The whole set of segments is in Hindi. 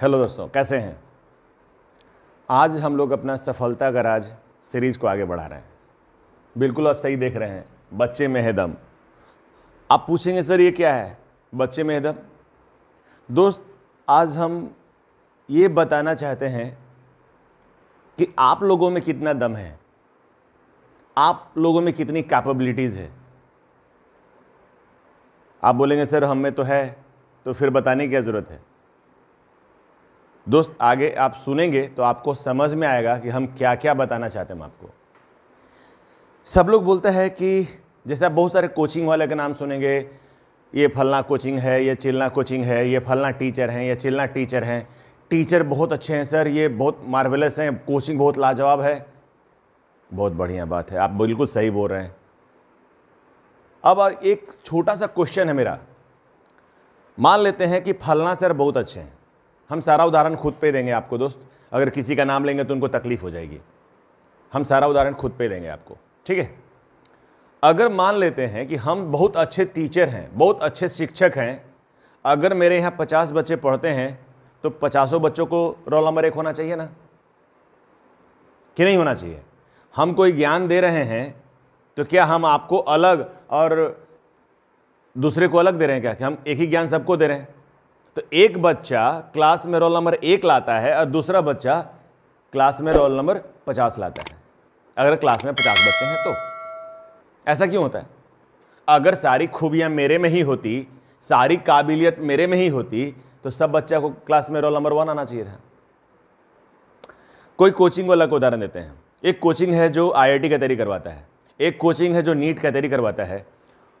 हेलो दोस्तों कैसे हैं आज हम लोग अपना सफलता का राज सीरीज़ को आगे बढ़ा रहे हैं बिल्कुल आप सही देख रहे हैं बच्चे में है दम आप पूछेंगे सर ये क्या है बच्चे में है दम दोस्त आज हम ये बताना चाहते हैं कि आप लोगों में कितना दम है आप लोगों में कितनी कैपेबिलिटीज़ है आप बोलेंगे सर हम में तो है तो फिर बताने की क्या ज़रूरत है दोस्त आगे आप सुनेंगे तो आपको समझ में आएगा कि हम क्या क्या बताना चाहते हैं आपको सब लोग बोलते हैं कि जैसे आप बहुत सारे कोचिंग वाले का नाम सुनेंगे ये फलना कोचिंग है ये चिलना कोचिंग है ये फलना टीचर हैं ये चिलना टीचर हैं टीचर बहुत अच्छे हैं सर ये बहुत मार्वलस हैं कोचिंग बहुत लाजवाब है बहुत बढ़िया बात है आप बिल्कुल सही बोल रहे हैं अब एक छोटा सा क्वेश्चन है मेरा मान लेते हैं कि फलना सर बहुत अच्छे हैं हम सारा उदाहरण खुद पे देंगे आपको दोस्त अगर किसी का नाम लेंगे तो उनको तकलीफ हो जाएगी हम सारा उदाहरण खुद पे देंगे आपको ठीक है अगर मान लेते हैं कि हम बहुत अच्छे टीचर हैं बहुत अच्छे शिक्षक हैं अगर मेरे यहाँ पचास बच्चे पढ़ते हैं तो पचासों बच्चों को रोल नंबर एक होना चाहिए ना कि नहीं होना चाहिए हम कोई ज्ञान दे रहे हैं तो क्या हम आपको अलग और दूसरे को अलग दे रहे हैं क्या कि हम एक ही ज्ञान सबको दे रहे हैं तो एक बच्चा क्लास में रोल नंबर एक लाता है और दूसरा बच्चा क्लास में रोल नंबर पचास लाता है अगर क्लास में पचास बच्चे हैं तो ऐसा क्यों होता है अगर सारी खूबियाँ मेरे में ही होती सारी काबिलियत मेरे में ही होती तो सब बच्चा को क्लास में रोल नंबर वन आना चाहिए था कोई कोचिंग वाला को उदाहरण देते हैं एक कोचिंग है जो आईआईटी का तैयारी करवाता है एक कोचिंग है जो नीट का तैयारी करवाता है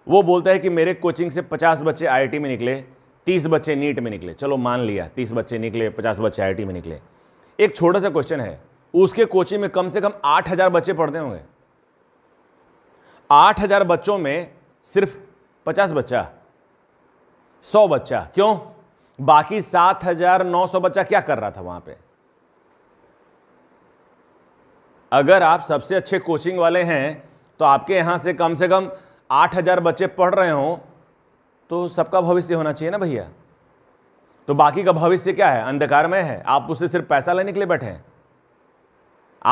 वो बोलता है कि मेरे कोचिंग से पचास बच्चे आईआईटी में निकले तीस बच्चे नीट में निकले चलो मान लिया तीस बच्चे निकले पचास बच्चे आई में निकले एक छोटा सा क्वेश्चन है उसके कोचिंग में कम से कम आठ हजार बच्चे पढ़ते होंगे आठ हजार बच्चों में सिर्फ पचास बच्चा सौ बच्चा क्यों बाकी सात हजार नौ सौ बच्चा क्या कर रहा था वहां पे अगर आप सबसे अच्छे कोचिंग वाले हैं तो आपके यहां से कम से कम आठ हजार बच्चे पढ़ रहे हों तो सबका भविष्य होना चाहिए ना भैया तो बाकी का भविष्य क्या है अंधकारमय है आप उससे सिर्फ पैसा लेने के लिए बैठे हैं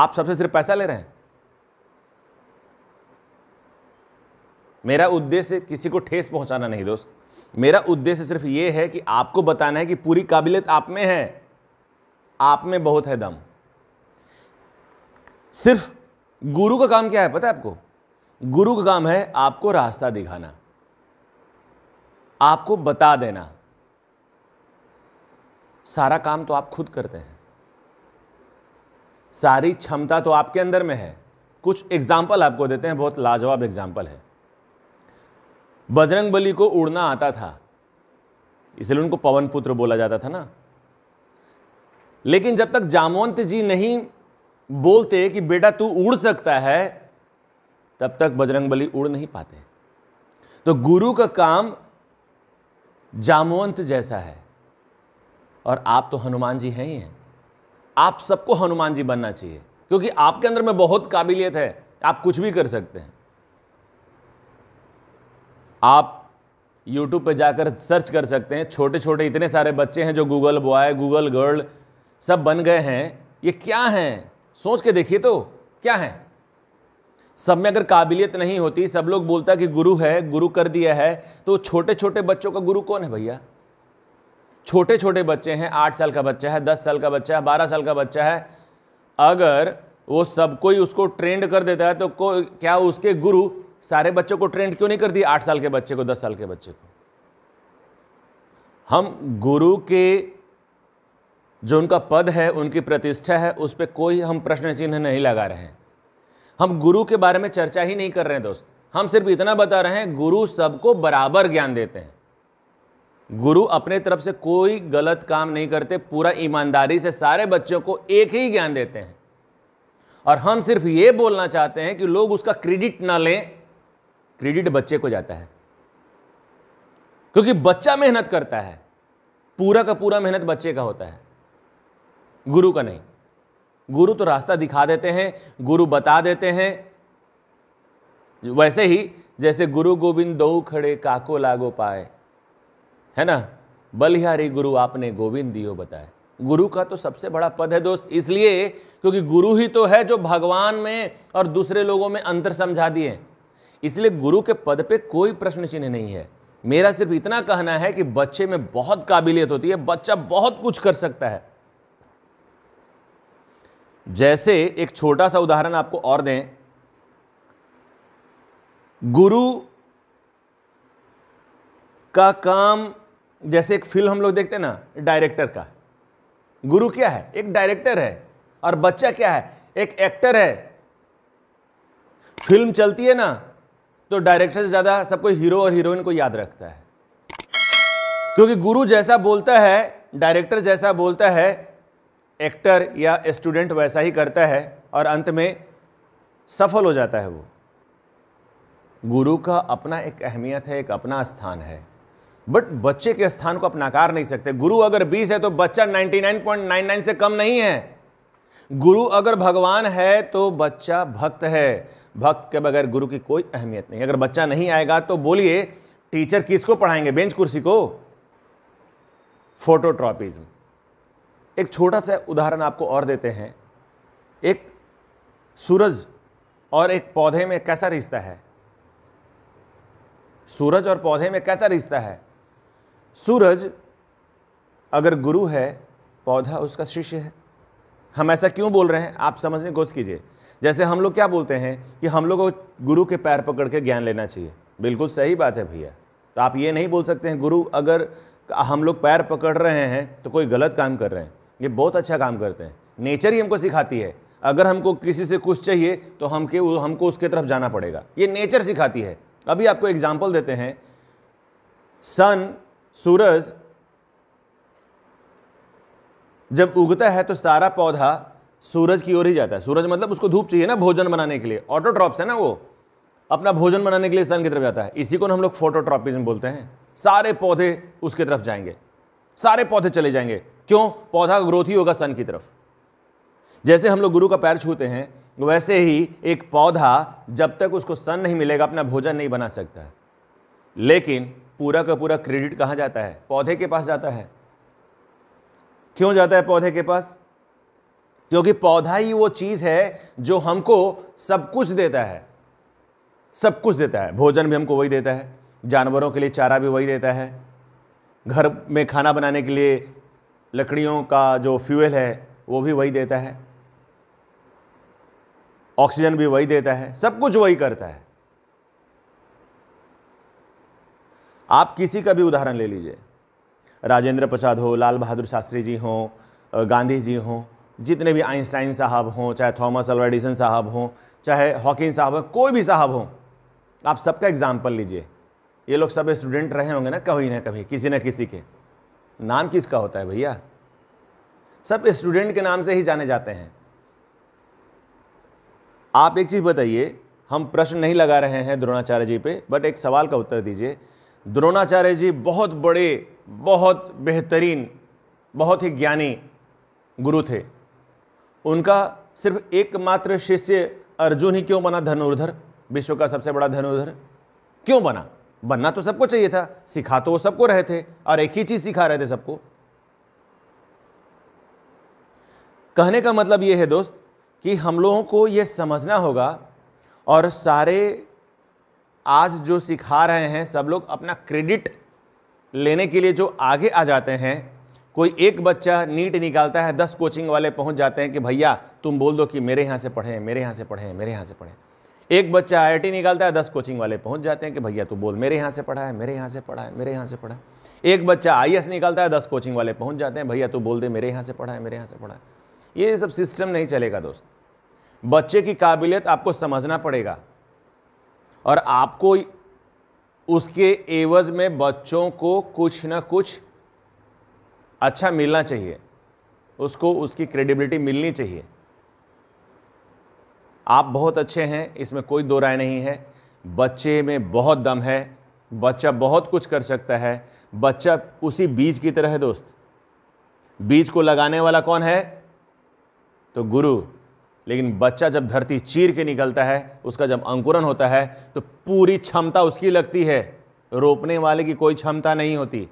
आप सबसे सिर्फ पैसा ले रहे हैं मेरा उद्देश्य किसी को ठेस पहुंचाना नहीं दोस्त मेरा उद्देश्य सिर्फ यह है कि आपको बताना है कि पूरी काबिलियत आप में है आप में बहुत है दम सिर्फ गुरु का काम क्या है पता है आपको गुरु का काम है आपको रास्ता दिखाना आपको बता देना सारा काम तो आप खुद करते हैं सारी क्षमता तो आपके अंदर में है कुछ एग्जाम्पल आपको देते हैं बहुत लाजवाब एग्जाम्पल है बजरंग बली को उड़ना आता था इसलिए उनको पवन पुत्र बोला जाता था ना लेकिन जब तक जामवंत जी नहीं बोलते कि बेटा तू उड़ सकता है तब तक बजरंग बली उड़ नहीं पाते तो गुरु का काम जामवंत जैसा है और आप तो हनुमान जी हैं ही हैं आप सबको हनुमान जी बनना चाहिए क्योंकि आपके अंदर में बहुत काबिलियत है आप कुछ भी कर सकते हैं आप YouTube पे जाकर सर्च कर सकते हैं छोटे छोटे इतने सारे बच्चे हैं जो गूगल बॉय गूगल गर्ल सब बन गए हैं ये क्या हैं सोच के देखिए तो क्या हैं सब में अगर काबिलियत नहीं होती सब लोग बोलता कि गुरु है गुरु कर दिया है तो छोटे छोटे बच्चों का गुरु कौन है भैया छोटे छोटे बच्चे हैं आठ साल का बच्चा है दस साल का बच्चा है बारह साल का बच्चा है अगर वो सब कोई उसको ट्रेंड कर देता है तो क्या उसके गुरु सारे बच्चों को ट्रेंड क्यों नहीं कर दिए आठ साल के बच्चे को दस साल के बच्चे को हम गुरु के जो उनका पद है उनकी प्रतिष्ठा है उस पर कोई हम प्रश्न चिन्ह नहीं लगा रहे हैं हम गुरु के बारे में चर्चा ही नहीं कर रहे हैं दोस्त हम सिर्फ इतना बता रहे हैं गुरु सबको बराबर ज्ञान देते हैं गुरु अपने तरफ से कोई गलत काम नहीं करते पूरा ईमानदारी से सारे बच्चों को एक ही ज्ञान देते हैं और हम सिर्फ ये बोलना चाहते हैं कि लोग उसका क्रेडिट ना लें क्रेडिट बच्चे को जाता है क्योंकि बच्चा मेहनत करता है पूरा का पूरा मेहनत बच्चे का होता है गुरु का नहीं गुरु तो रास्ता दिखा देते हैं गुरु बता देते हैं वैसे ही जैसे गुरु गोविंद दो खड़े काको लागो पाए है ना बलिहारी गुरु आपने गोविंद दियो बताए गुरु का तो सबसे बड़ा पद है दोस्त इसलिए क्योंकि गुरु ही तो है जो भगवान में और दूसरे लोगों में अंतर समझा दिए इसलिए गुरु के पद पे कोई प्रश्न चिन्ह नहीं है मेरा सिर्फ इतना कहना है कि बच्चे में बहुत काबिलियत होती है बच्चा बहुत कुछ कर सकता है जैसे एक छोटा सा उदाहरण आपको और दें गुरु का काम जैसे एक फिल्म हम लोग देखते हैं ना डायरेक्टर का गुरु क्या है एक डायरेक्टर है और बच्चा क्या है एक एक्टर है फिल्म चलती है ना तो डायरेक्टर से ज़्यादा सबको हीरो और हीरोइन को याद रखता है क्योंकि गुरु जैसा बोलता है डायरेक्टर जैसा बोलता है एक्टर या स्टूडेंट वैसा ही करता है और अंत में सफल हो जाता है वो गुरु का अपना एक अहमियत है एक अपना स्थान है बट बच्चे के स्थान को आप नाकार नहीं सकते गुरु अगर 20 है तो बच्चा 99.99 से कम नहीं है गुरु अगर भगवान है तो बच्चा भक्त है भक्त के बगैर गुरु की कोई अहमियत नहीं अगर बच्चा नहीं आएगा तो बोलिए टीचर किसको पढ़ाएंगे बेंच कुर्सी को फोटोट्रॉपिज्म एक छोटा सा उदाहरण आपको और देते हैं एक सूरज और एक पौधे में कैसा रिश्ता है सूरज और पौधे में कैसा रिश्ता है सूरज अगर गुरु है पौधा उसका शिष्य है हम ऐसा क्यों बोल रहे हैं आप समझने की कोशिश कीजिए जैसे हम लोग क्या बोलते हैं कि हम लोग को गुरु के पैर पकड़ के ज्ञान लेना चाहिए बिल्कुल सही बात है भैया तो आप ये नहीं बोल सकते हैं गुरु अगर हम लोग पैर पकड़ रहे हैं तो कोई गलत काम कर रहे हैं ये बहुत अच्छा काम करते हैं नेचर ही हमको सिखाती है अगर हमको किसी से कुछ चाहिए तो हमके हमको उसके तरफ जाना पड़ेगा ये नेचर सिखाती है अभी आपको एग्जाम्पल देते हैं सन सूरज जब उगता है तो सारा पौधा सूरज की ओर ही जाता है सूरज मतलब उसको धूप चाहिए ना भोजन बनाने के लिए ऑटोट्रॉप्स है ना वो अपना भोजन बनाने के लिए सन की तरफ जाता है इसी को हम लोग फोटोट्रॉपिज्म बोलते हैं सारे पौधे उसके तरफ जाएंगे सारे पौधे चले जाएंगे क्यों पौधा ग्रोथ ही होगा सन की तरफ जैसे हम लोग गुरु का पैर छूते हैं वैसे ही एक पौधा जब तक उसको सन नहीं मिलेगा अपना भोजन नहीं बना सकता लेकिन पूरा का पूरा क्रेडिट कहाँ जाता है पौधे के पास जाता है क्यों जाता है पौधे के पास क्योंकि पौधा ही वो चीज़ है जो हमको सब कुछ देता है सब कुछ देता है भोजन भी हमको वही देता है जानवरों के लिए चारा भी वही देता है घर में खाना बनाने के लिए लकड़ियों का जो फ्यूल है वो भी वही देता है ऑक्सीजन भी वही देता है सब कुछ वही करता है आप किसी का भी उदाहरण ले लीजिए राजेंद्र प्रसाद हो लाल बहादुर शास्त्री जी हों गांधी जी हों जितने भी आइंस्टाइन साहब हों चाहे थॉमस अल्वा साहब हों चाहे हॉकिंग साहब हों कोई भी साहब हों आप सबका एग्जाम्पल लीजिए ये लोग सब स्टूडेंट रहे होंगे ना कभी ना कभी किसी न किसी के नाम किसका होता है भैया सब स्टूडेंट के नाम से ही जाने जाते हैं आप एक चीज़ बताइए हम प्रश्न नहीं लगा रहे हैं द्रोणाचार्य जी पे बट एक सवाल का उत्तर दीजिए द्रोणाचार्य जी बहुत बड़े बहुत बेहतरीन बहुत ही ज्ञानी गुरु थे उनका सिर्फ एकमात्र शिष्य अर्जुन ही क्यों बना धनुर्धर विश्व का सबसे बड़ा धनुर्धर क्यों बना बनना तो सबको चाहिए था सिखा तो वो सबको रहे थे और एक ही चीज़ सिखा रहे थे सबको कहने का मतलब ये है दोस्त कि हम लोगों को ये समझना होगा और सारे आज जो सिखा रहे हैं सब लोग अपना क्रेडिट लेने के लिए जो आगे आ जाते हैं कोई एक बच्चा नीट निकालता है दस कोचिंग वाले पहुंच जाते हैं कि भैया तुम बोल दो कि मेरे यहाँ से पढ़ें मेरे यहाँ से पढ़ें मेरे यहाँ से पढ़ें एक बच्चा आई निकालता है दस कोचिंग वाले पहुंच जाते हैं कि भैया तू बोल मेरे यहाँ से पढ़ा है मेरे यहाँ से पढ़ा है मेरे यहाँ से पढ़ा है एक बच्चा आई निकालता है दस कोचिंग वाले पहुँच जाते हैं भैया तू बोल दे मेरे यहाँ से पढ़ा है मेरे यहाँ से पढ़ा है ये सब सिस्टम नहीं चलेगा दोस्त बच्चे की काबिलियत आपको समझना पड़ेगा और आपको उसके एवज में बच्चों को कुछ ना कुछ अच्छा मिलना चाहिए उसको उसकी क्रेडिबिलिटी मिलनी चाहिए आप बहुत अच्छे हैं इसमें कोई दो राय नहीं है बच्चे में बहुत दम है बच्चा बहुत कुछ कर सकता है बच्चा उसी बीज की तरह है दोस्त बीज को लगाने वाला कौन है तो गुरु लेकिन बच्चा जब धरती चीर के निकलता है उसका जब अंकुरन होता है तो पूरी क्षमता उसकी लगती है रोपने वाले की कोई क्षमता नहीं होती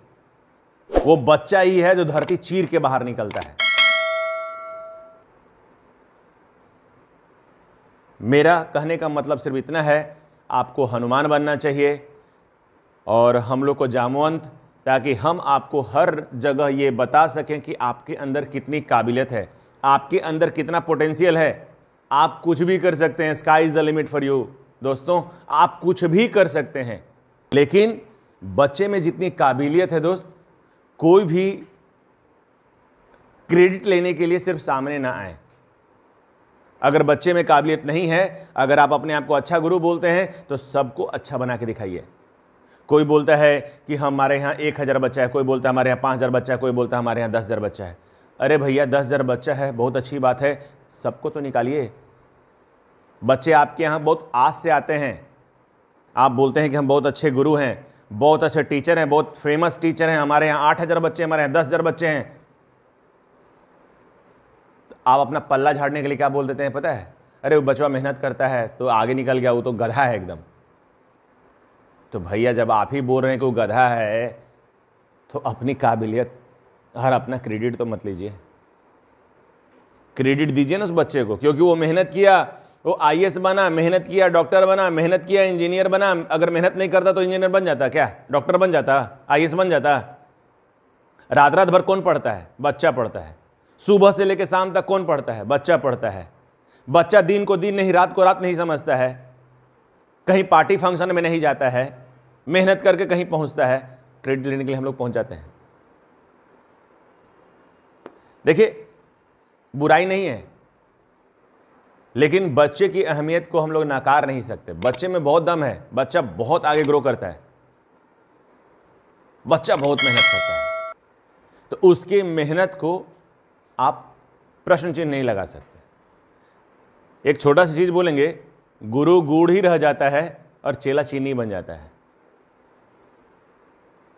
वो बच्चा ही है जो धरती चीर के बाहर निकलता है मेरा कहने का मतलब सिर्फ इतना है आपको हनुमान बनना चाहिए और हम लोग को जामवंत ताकि हम आपको हर जगह ये बता सकें कि आपके अंदर कितनी काबिलियत है आपके अंदर कितना पोटेंशियल है आप कुछ भी कर सकते हैं sky is the limit for you दोस्तों आप कुछ भी कर सकते हैं लेकिन बच्चे में जितनी काबिलियत है दोस्त कोई भी क्रेडिट लेने के लिए सिर्फ सामने ना आए अगर बच्चे में काबिलियत नहीं है अगर आप अपने आप को अच्छा गुरु बोलते हैं तो सबको अच्छा बना के दिखाइए कोई बोलता है कि हमारे यहाँ एक हज़ार बच्चा है कोई बोलता है हमारे यहाँ पाँच हज़ार बच्चा है कोई बोलता है हमारे यहाँ दस हज़ार बच्चा है अरे भैया दस हज़ार बच्चा है बहुत अच्छी बात है सबको तो निकालिए बच्चे आपके यहाँ बहुत आस से आते हैं आप बोलते हैं कि हम बहुत अच्छे गुरु हैं बहुत अच्छे टीचर हैं बहुत फेमस टीचर हैं हमारे यहाँ आठ हज़ार बच्चे हमारे यहाँ दस हज़ार बच्चे हैं आप अपना पल्ला झाड़ने के लिए क्या बोल देते हैं पता है अरे वो बचवा मेहनत करता है तो आगे निकल गया वो तो गधा है एकदम तो भैया जब आप ही बोल रहे हैं कि वो गधा है तो अपनी काबिलियत हर अपना क्रेडिट तो मत लीजिए क्रेडिट दीजिए ना उस बच्चे को क्योंकि वो मेहनत किया वो आई बना मेहनत किया डॉक्टर बना मेहनत किया इंजीनियर बना अगर मेहनत नहीं करता तो इंजीनियर बन जाता क्या डॉक्टर बन जाता आई बन जाता रात रात भर कौन पढ़ता है बच्चा पढ़ता है सुबह से लेकर शाम तक कौन पढ़ता है बच्चा पढ़ता है बच्चा दिन को दिन नहीं रात को रात नहीं समझता है कहीं पार्टी फंक्शन में नहीं जाता है मेहनत करके कहीं पहुंचता है क्रेडिट लेने के लिए हम लोग पहुंच जाते हैं देखिए बुराई नहीं है लेकिन बच्चे की अहमियत को हम लोग नकार नहीं सकते बच्चे में बहुत दम है बच्चा बहुत आगे ग्रो करता है बच्चा बहुत मेहनत करता है तो उसकी मेहनत को आप प्रश्न चिन्ह नहीं लगा सकते एक छोटा सी चीज़ बोलेंगे गुरु गुड़ ही रह जाता है और चेला चीनी बन जाता है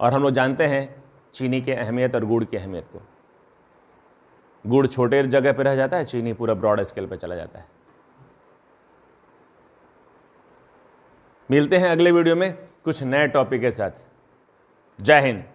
और हम लोग जानते हैं चीनी की अहमियत और गुड़ की अहमियत को गुड़ छोटे जगह पर रह जाता है चीनी पूरा ब्रॉड स्केल पर चला जाता है मिलते हैं अगले वीडियो में कुछ नए टॉपिक के साथ जय हिंद